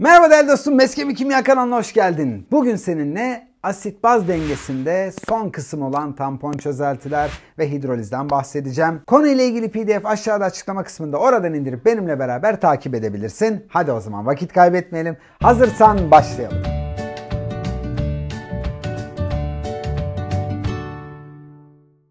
Merhaba değerli dostum, Meskemi Kimya kanalına hoş geldin. Bugün seninle asit baz dengesinde son kısım olan tampon çözeltiler ve hidrolizden bahsedeceğim. Konuyla ilgili pdf aşağıda açıklama kısmında oradan indirip benimle beraber takip edebilirsin. Hadi o zaman vakit kaybetmeyelim. Hazırsan başlayalım.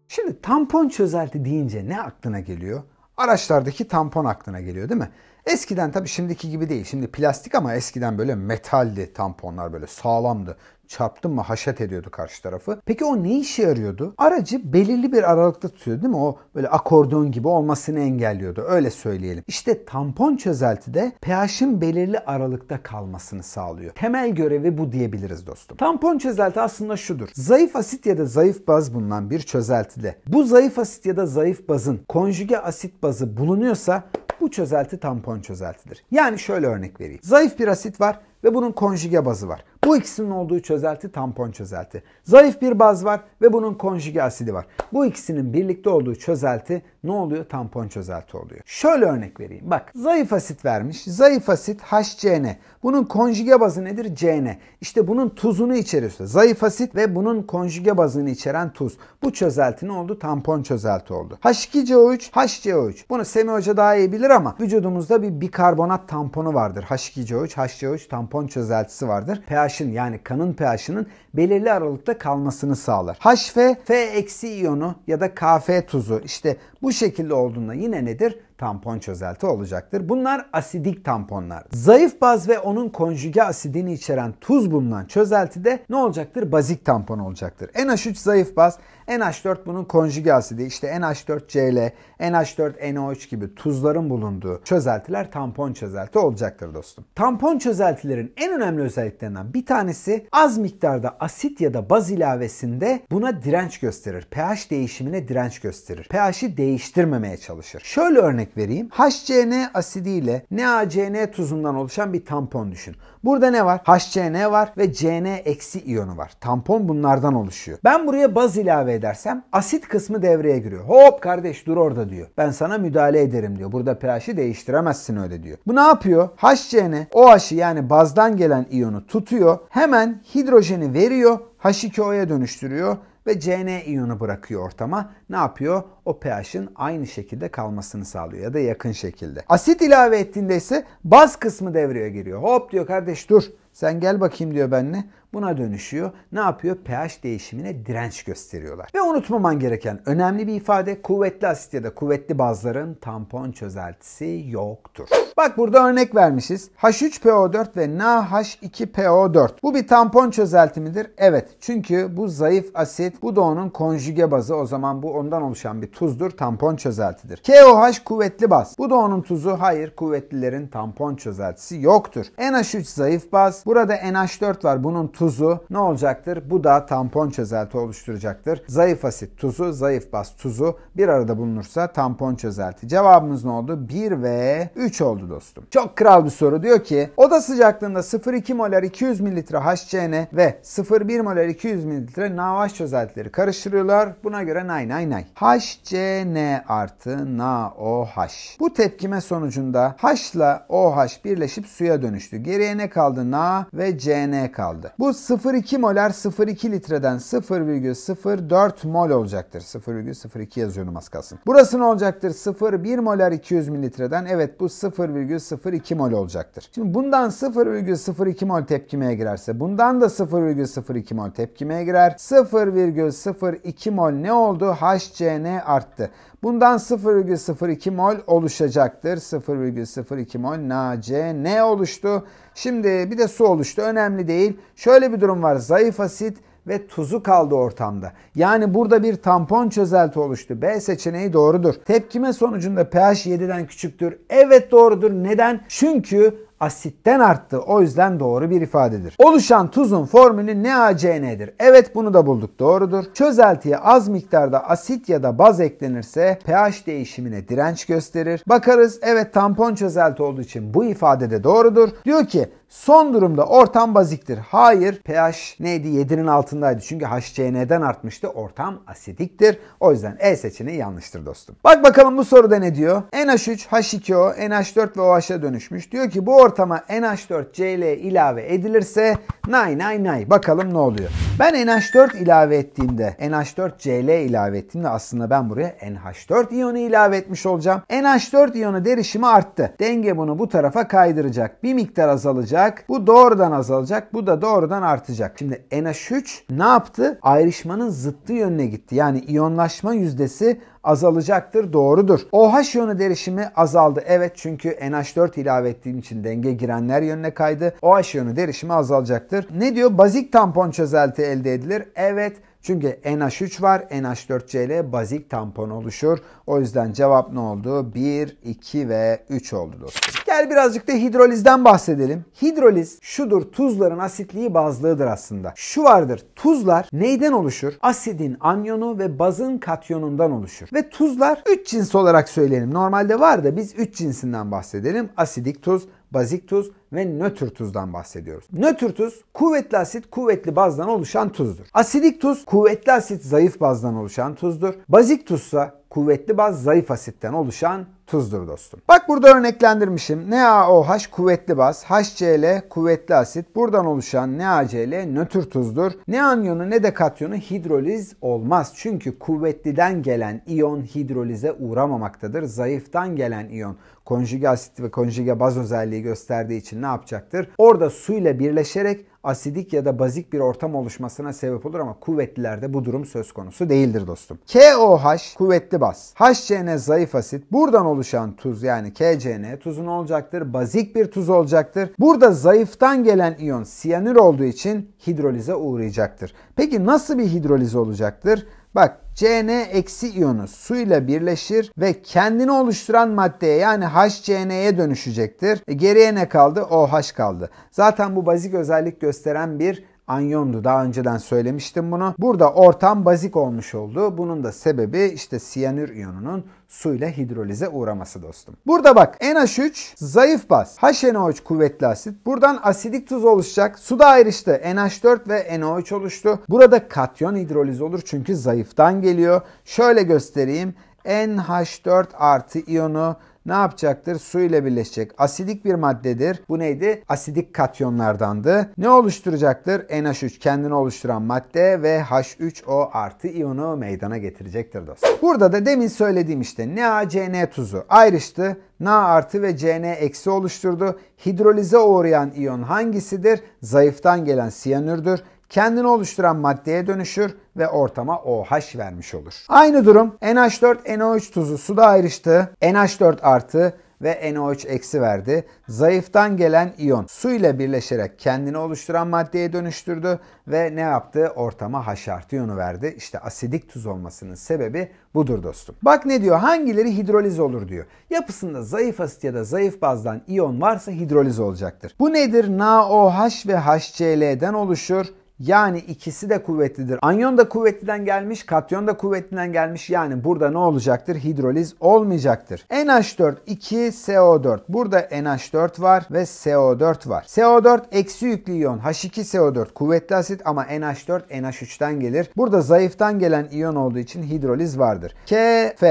Şimdi tampon çözelti deyince ne aklına geliyor? Araçlardaki tampon aklına geliyor değil mi? Eskiden tabii şimdiki gibi değil. Şimdi plastik ama eskiden böyle metaldi tamponlar böyle sağlamdı. Çarptın mı haşet ediyordu karşı tarafı. Peki o ne işe yarıyordu? Aracı belirli bir aralıkta tutuyordu değil mi? O böyle akordeon gibi olmasını engelliyordu. Öyle söyleyelim. İşte tampon çözelti de pH'in belirli aralıkta kalmasını sağlıyor. Temel görevi bu diyebiliriz dostum. Tampon çözelti aslında şudur. Zayıf asit ya da zayıf baz bulunan bir çözeltide bu zayıf asit ya da zayıf bazın konjüge asit bazı bulunuyorsa bu çözelti tampon çözeltidir. Yani şöyle örnek vereyim. Zayıf bir asit var ve bunun konjüge bazı var. Bu ikisinin olduğu çözelti tampon çözelti. Zayıf bir baz var ve bunun konjüge asidi var. Bu ikisinin birlikte olduğu çözelti ne oluyor? Tampon çözelti oluyor. Şöyle örnek vereyim. Bak zayıf asit vermiş. Zayıf asit HCN. Bunun konjüge bazı nedir? CN. İşte bunun tuzunu içeriyorsa zayıf asit ve bunun konjüge bazını içeren tuz. Bu çözelti ne oldu? Tampon çözelti oldu. H2CO3, HCO3. Bunu Semih Hoca daha iyi bilir ama vücudumuzda bir bikarbonat tamponu vardır. H2CO3, HCO3 tampon çözeltisi vardır. pH pH'in yani kanın pH'inin belirli aralıkta kalmasını sağlar. HF, F eksi iyonu ya da KF tuzu işte bu şekilde olduğunda yine nedir? tampon çözelti olacaktır. Bunlar asidik tamponlar. Zayıf baz ve onun konjüge asidini içeren tuz bulunan çözelti de ne olacaktır? Bazik tampon olacaktır. NH3 zayıf baz, NH4 bunun konjüge asidi. İşte NH4Cl, NH4NO3 gibi tuzların bulunduğu çözeltiler tampon çözelti olacaktır dostum. Tampon çözeltilerin en önemli özelliklerinden bir tanesi az miktarda asit ya da baz ilavesinde buna direnç gösterir. pH değişimine direnç gösterir. pH'i değiştirmemeye çalışır. Şöyle örnek örnek vereyim. HCN asidiyle NaCN tuzundan oluşan bir tampon düşün. Burada ne var? HCN var ve CN eksi iyonu var. Tampon bunlardan oluşuyor. Ben buraya baz ilave edersem asit kısmı devreye giriyor. Hop kardeş dur orada diyor. Ben sana müdahale ederim diyor. Burada pH'i değiştiremezsin öyle diyor. Bu ne yapıyor? HCN OH'ı yani bazdan gelen iyonu tutuyor. Hemen hidrojeni veriyor. H2O'ya dönüştürüyor ve CN iyonu bırakıyor ortama. Ne yapıyor? O pH'in aynı şekilde kalmasını sağlıyor ya da yakın şekilde. Asit ilave ettiğinde ise baz kısmı devreye giriyor. Hop diyor kardeş dur sen gel bakayım diyor benimle buna dönüşüyor. Ne yapıyor? pH değişimine direnç gösteriyorlar. Ve unutmaman gereken önemli bir ifade kuvvetli asit ya da kuvvetli bazların tampon çözeltisi yoktur. Bak burada örnek vermişiz. H3PO4 ve NaH2PO4. Bu bir tampon çözelti midir? Evet. Çünkü bu zayıf asit, bu da onun konjüge bazı. O zaman bu ondan oluşan bir tuzdur. Tampon çözeltidir. KOH kuvvetli baz. Bu da onun tuzu. Hayır, kuvvetlilerin tampon çözeltisi yoktur. NH3 zayıf baz. Burada NH4 var. Bunun tuzu ne olacaktır? Bu da tampon çözelti oluşturacaktır. Zayıf asit tuzu, zayıf baz tuzu bir arada bulunursa tampon çözelti. Cevabımız ne oldu? 1 ve 3 oldu dostum. Çok kral bir soru. Diyor ki oda sıcaklığında 0,2 molar 200 mililitre HCN ve 0,1 molar 200 mililitre NaOH çözeltileri karıştırıyorlar. Buna göre nay nay nay. HCN artı NaOH. Bu tepkime sonucunda H ile OH birleşip suya dönüştü. Geriye ne kaldı? Na ve CN kaldı. Bu bu 0,2 molar 0,2 litreden 0,04 mol olacaktır. 0,02 yazıyorum az kalsın. Burası ne olacaktır? 0,1 molar 200 mililitreden. Evet bu 0,02 mol olacaktır. Şimdi bundan 0,02 mol tepkimeye girerse bundan da 0,02 mol tepkimeye girer. 0,02 mol ne oldu? HCN arttı. Bundan 0,02 mol oluşacaktır. 0,02 mol NaCN oluştu. Şimdi bir de su oluştu. Önemli değil. Şöyle Şöyle bir durum var. Zayıf asit ve tuzu kaldı ortamda. Yani burada bir tampon çözelti oluştu. B seçeneği doğrudur. Tepkime sonucunda pH 7'den küçüktür. Evet doğrudur. Neden? Çünkü asitten arttı. O yüzden doğru bir ifadedir. Oluşan tuzun formülü NaCn'dir. Evet bunu da bulduk. Doğrudur. Çözeltiye az miktarda asit ya da baz eklenirse pH değişimine direnç gösterir. Bakarız evet tampon çözelti olduğu için bu ifade de doğrudur. Diyor ki Son durumda ortam baziktir. Hayır pH neydi 7'nin altındaydı. Çünkü HCN'den artmıştı. Ortam asidiktir. O yüzden E seçeneği yanlıştır dostum. Bak bakalım bu soruda ne diyor? NH3, H2O, NH4 ve OH'a dönüşmüş. Diyor ki bu ortama NH4Cl ilave edilirse nay nay nay. Bakalım ne oluyor? Ben NH4 ilave ettiğimde NH4Cl ilave ettiğimde aslında ben buraya NH4 iyonu ilave etmiş olacağım. NH4 iyonu derişimi arttı. Denge bunu bu tarafa kaydıracak. Bir miktar azalacak azalacak. Bu doğrudan azalacak. Bu da doğrudan artacak. Şimdi NH3 ne yaptı? Ayrışmanın zıttı yönüne gitti. Yani iyonlaşma yüzdesi azalacaktır doğrudur. OH yönü derişimi azaldı. Evet çünkü NH4 ilave ettiğim için denge girenler yönüne kaydı. OH yönü derişimi azalacaktır. Ne diyor? Bazik tampon çözelti elde edilir. Evet çünkü NH3 var. NH4Cl bazik tampon oluşur. O yüzden cevap ne oldu? 1, 2 ve 3 oldu dostum. Gel birazcık da hidrolizden bahsedelim. Hidroliz şudur tuzların asitliği bazlığıdır aslında. Şu vardır tuzlar neyden oluşur? Asidin anyonu ve bazın katyonundan oluşur. Ve tuzlar 3 cins olarak söyleyelim. Normalde var da biz 3 cinsinden bahsedelim. Asidik tuz, bazik tuz ve nötr tuzdan bahsediyoruz. Nötr tuz kuvvetli asit kuvvetli bazdan oluşan tuzdur. Asidik tuz kuvvetli asit zayıf bazdan oluşan tuzdur. Bazik tuzsa kuvvetli baz zayıf asitten oluşan tuzdur dostum. Bak burada örneklendirmişim. NaOH kuvvetli baz, HCl kuvvetli asit. Buradan oluşan NaCl nötr tuzdur. Ne anyonu ne de katyonu hidroliz olmaz. Çünkü kuvvetliden gelen iyon hidrolize uğramamaktadır. Zayıftan gelen iyon konjüge asit ve konjüge baz özelliği gösterdiği için ne yapacaktır? Orada suyla birleşerek asidik ya da bazik bir ortam oluşmasına sebep olur ama kuvvetlilerde bu durum söz konusu değildir dostum. KOH kuvvetli baz. HCN zayıf asit. Buradan oluşan tuz yani KCN tuzun olacaktır? Bazik bir tuz olacaktır. Burada zayıftan gelen iyon siyanür olduğu için hidrolize uğrayacaktır. Peki nasıl bir hidrolize olacaktır? Bak CN eksi iyonu suyla birleşir ve kendini oluşturan maddeye yani HCN'ye dönüşecektir. E geriye ne kaldı? OH kaldı. Zaten bu bazik özellik gösteren bir anyondu. Daha önceden söylemiştim bunu. Burada ortam bazik olmuş oldu. Bunun da sebebi işte siyanür iyonunun suyla hidrolize uğraması dostum. Burada bak NH3 zayıf baz. NH3 kuvvetli asit. Buradan asidik tuz oluşacak. Suda ayrıştı. NH4 ve NH3 oluştu. Burada katyon hidrolize olur çünkü zayıftan geliyor. Şöyle göstereyim. NH4 artı iyonu ne yapacaktır? Su ile birleşecek. Asidik bir maddedir. Bu neydi? Asidik katyonlardandı. Ne oluşturacaktır? NH3 kendini oluşturan madde ve H3O artı iyonu meydana getirecektir dostum. Burada da demin söylediğim işte NaCN tuzu ayrıştı. Na artı ve Cn eksi oluşturdu. Hidrolize uğrayan iyon hangisidir? Zayıftan gelen siyanürdür kendini oluşturan maddeye dönüşür ve ortama OH vermiş olur. Aynı durum NH4NO3 tuzu suda ayrıştı. NH4 artı ve NO3 eksi verdi. Zayıftan gelen iyon su ile birleşerek kendini oluşturan maddeye dönüştürdü ve ne yaptı? Ortama H artı iyonu verdi. İşte asidik tuz olmasının sebebi budur dostum. Bak ne diyor? Hangileri hidroliz olur diyor. Yapısında zayıf asit ya da zayıf bazdan iyon varsa hidroliz olacaktır. Bu nedir? NaOH ve HCl'den oluşur yani ikisi de kuvvetlidir. Anyon da kuvvetliden gelmiş, katyon da kuvvetliden gelmiş. Yani burada ne olacaktır? Hidroliz olmayacaktır. NH4 2 CO4. Burada NH4 var ve CO4 var. CO4 eksi yüklü iyon H2SO4 kuvvetli asit ama NH4 NH3'ten gelir. Burada zayıftan gelen iyon olduğu için hidroliz vardır. KF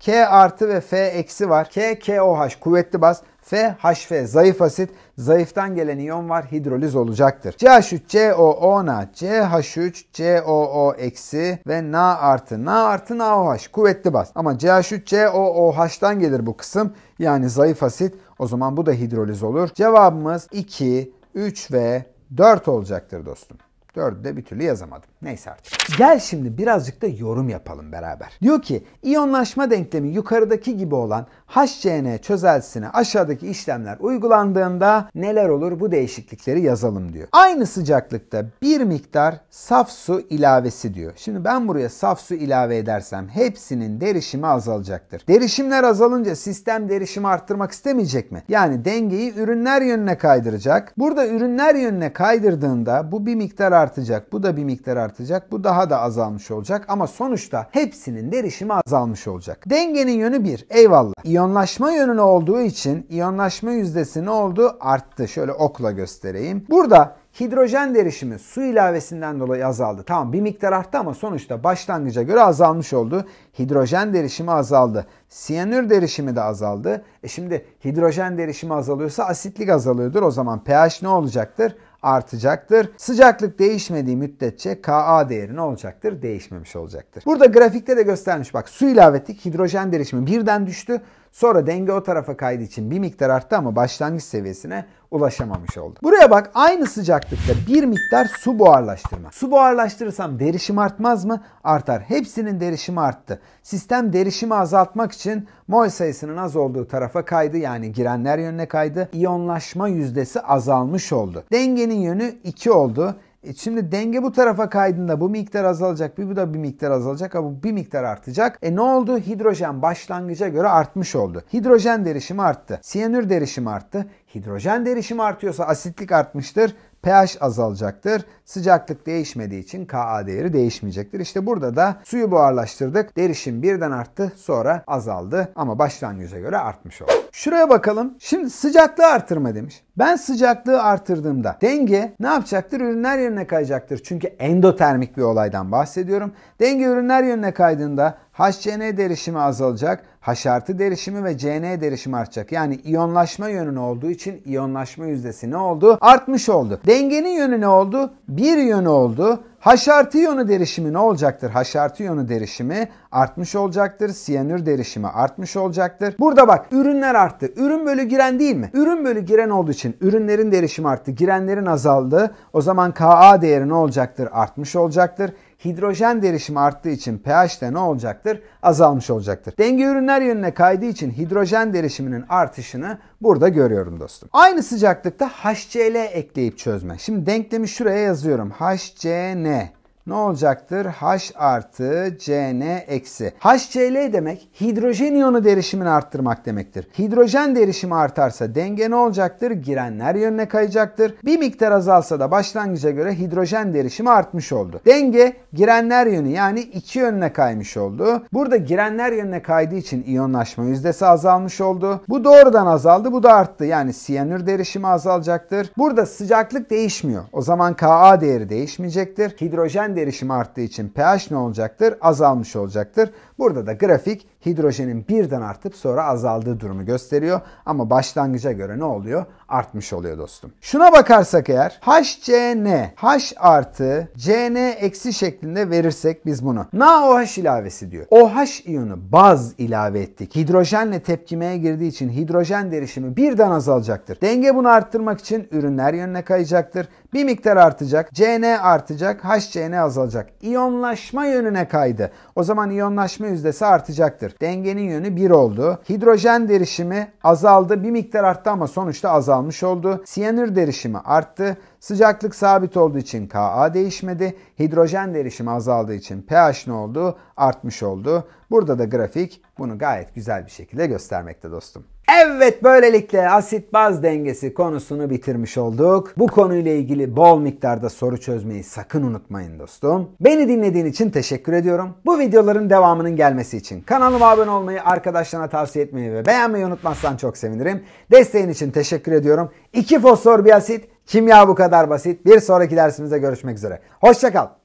K artı ve F eksi var. K KOH kuvvetli baz. F HF zayıf asit. Zayıftan gelen iyon var hidroliz olacaktır. CH3 COO Na CH3 COO eksi ve Na artı Na artı NaOH kuvvetli baz. Ama CH3 COOH'tan gelir bu kısım yani zayıf asit o zaman bu da hidroliz olur. Cevabımız 2, 3 ve 4 olacaktır dostum. Dördü de bir türlü yazamadım. Neyse artık. Gel şimdi birazcık da yorum yapalım beraber. Diyor ki iyonlaşma denklemi yukarıdaki gibi olan HCN çözelsine aşağıdaki işlemler uygulandığında neler olur bu değişiklikleri yazalım diyor. Aynı sıcaklıkta bir miktar saf su ilavesi diyor. Şimdi ben buraya saf su ilave edersem hepsinin derişimi azalacaktır. Derişimler azalınca sistem derişimi arttırmak istemeyecek mi? Yani dengeyi ürünler yönüne kaydıracak. Burada ürünler yönüne kaydırdığında bu bir miktar artacak, bu da bir miktar artacak, bu daha da azalmış olacak ama sonuçta hepsinin derişimi azalmış olacak. Dengenin yönü bir, eyvallah. İyonlaşma yönünü olduğu için iyonlaşma yüzdesi ne oldu? Arttı. Şöyle okla göstereyim. Burada Hidrojen derişimi su ilavesinden dolayı azaldı. Tamam bir miktar arttı ama sonuçta başlangıca göre azalmış oldu. Hidrojen derişimi azaldı. Siyanür derişimi de azaldı. E şimdi hidrojen derişimi azalıyorsa asitlik azalıyordur. O zaman pH ne olacaktır? artacaktır. Sıcaklık değişmediği müddetçe Ka değeri ne olacaktır? Değişmemiş olacaktır. Burada grafikte de göstermiş bak su ilave ettik. Hidrojen derişimi birden düştü. Sonra denge o tarafa kaydı için bir miktar arttı ama başlangıç seviyesine ulaşamamış oldu. Buraya bak aynı sıcaklıkta bir miktar su buharlaştırma. Su buharlaştırırsam derişim artmaz mı? Artar. Hepsinin derişimi arttı. Sistem derişimi azaltmak için mol sayısının az olduğu tarafa kaydı. Yani girenler yönüne kaydı. İyonlaşma yüzdesi azalmış oldu. Dengenin yönü 2 oldu. E, şimdi denge bu tarafa kaydığında bu miktar azalacak, bir bu da bir miktar azalacak ama bu bir miktar artacak. E ne oldu? Hidrojen başlangıca göre artmış oldu. Hidrojen derişimi arttı. Siyanür derişimi arttı. Hidrojen derişimi artıyorsa asitlik artmıştır pH azalacaktır. Sıcaklık değişmediği için Ka değeri değişmeyecektir. İşte burada da suyu buharlaştırdık. Derişim birden arttı sonra azaldı ama başlangıca göre artmış oldu. Şuraya bakalım. Şimdi sıcaklığı artırma demiş. Ben sıcaklığı artırdığımda denge ne yapacaktır? Ürünler yerine kayacaktır. Çünkü endotermik bir olaydan bahsediyorum. Denge ürünler yerine kaydığında HCN derişimi azalacak, haşartı derişimi ve CN derişimi artacak. Yani iyonlaşma yönü ne olduğu için iyonlaşma yüzdesi ne oldu? Artmış oldu. Dengenin yönü ne oldu? Bir yönü oldu. Haşartı artı derişimi ne olacaktır? Haşartı artı derişimi artmış olacaktır. Siyanür derişimi artmış olacaktır. Burada bak ürünler arttı. Ürün bölü giren değil mi? Ürün bölü giren olduğu için ürünlerin derişimi arttı. Girenlerin azaldı. O zaman Ka değeri ne olacaktır? Artmış olacaktır hidrojen derişimi arttığı için pH de ne olacaktır? Azalmış olacaktır. Denge ürünler yönüne kaydığı için hidrojen derişiminin artışını burada görüyorum dostum. Aynı sıcaklıkta HCl ekleyip çözme. Şimdi denklemi şuraya yazıyorum. HCN ne olacaktır? H artı Cn eksi. HCl demek hidrojen iyonu derişimini arttırmak demektir. Hidrojen derişimi artarsa denge ne olacaktır? Girenler yönüne kayacaktır. Bir miktar azalsa da başlangıca göre hidrojen derişimi artmış oldu. Denge girenler yönü yani iki yönüne kaymış oldu. Burada girenler yönüne kaydığı için iyonlaşma yüzdesi azalmış oldu. Bu doğrudan azaldı bu da arttı. Yani siyanür derişimi azalacaktır. Burada sıcaklık değişmiyor. O zaman Ka değeri değişmeyecektir. Hidrojen hidrojen derişimi arttığı için pH ne olacaktır? Azalmış olacaktır. Burada da grafik hidrojenin birden artıp sonra azaldığı durumu gösteriyor. Ama başlangıca göre ne oluyor? Artmış oluyor dostum. Şuna bakarsak eğer HCN, H artı CN eksi şeklinde verirsek biz bunu NaOH ilavesi diyor. OH iyonu baz ilave ettik. Hidrojenle tepkimeye girdiği için hidrojen derişimi birden azalacaktır. Denge bunu arttırmak için ürünler yönüne kayacaktır. Bir miktar artacak. CN artacak. HCN azalacak. İyonlaşma yönüne kaydı. O zaman iyonlaşma yüzdesi artacaktır. Dengenin yönü 1 oldu. Hidrojen derişimi azaldı. Bir miktar arttı ama sonuçta azalmış oldu. Siyanür derişimi arttı. Sıcaklık sabit olduğu için Ka değişmedi. Hidrojen derişimi azaldığı için pH ne oldu? Artmış oldu. Burada da grafik bunu gayet güzel bir şekilde göstermekte dostum. Evet böylelikle asit baz dengesi konusunu bitirmiş olduk. Bu konuyla ilgili bol miktarda soru çözmeyi sakın unutmayın dostum. Beni dinlediğin için teşekkür ediyorum. Bu videoların devamının gelmesi için kanalıma abone olmayı, arkadaşlarına tavsiye etmeyi ve beğenmeyi unutmazsan çok sevinirim. Desteğin için teşekkür ediyorum. İki fosfor bir asit, kimya bu kadar basit. Bir sonraki dersimizde görüşmek üzere. Hoşçakal.